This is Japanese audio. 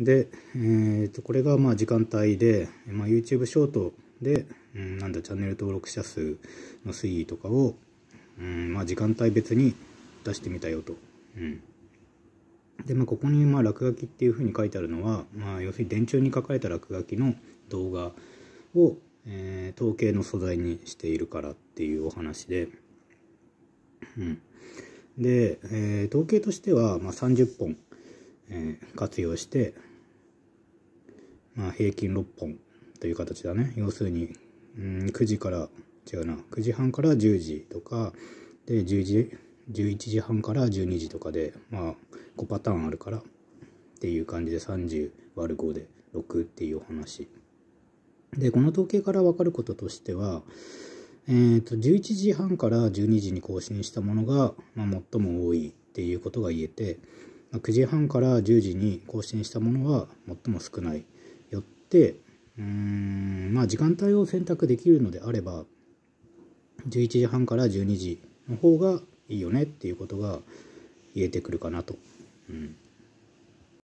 で、えー、とこれがまあ時間帯で、まあ、YouTube ショートで、うん、なんだチャンネル登録者数の推移とかを、うんまあ、時間帯別に出してみたよと。うんでまあ、ここにまあ落書きっていうふうに書いてあるのは、まあ、要するに電柱に書かれた落書きの動画を、えー、統計の素材にしているからっていうお話で、うん、で、えー、統計としては、まあ、30本、えー、活用して、まあ、平均6本という形だね。要するに、うん、9時から、違うな、9時半から10時とか、で、10時、11時半から12時とかで、まあ、5パターンあるから、っていう感じで30割る5で6っていうお話。で、この統計からわかることとしては、えーと、と11時半から12時に更新したものが、まあ、最も多いっていうことが言えて、まあ、9時半から10時に更新したものは最も少ない。、うーん、まあ時間帯を選択できるのであれば、11時半から12時の方がいいよねっていうことが言えてくるかなと。うん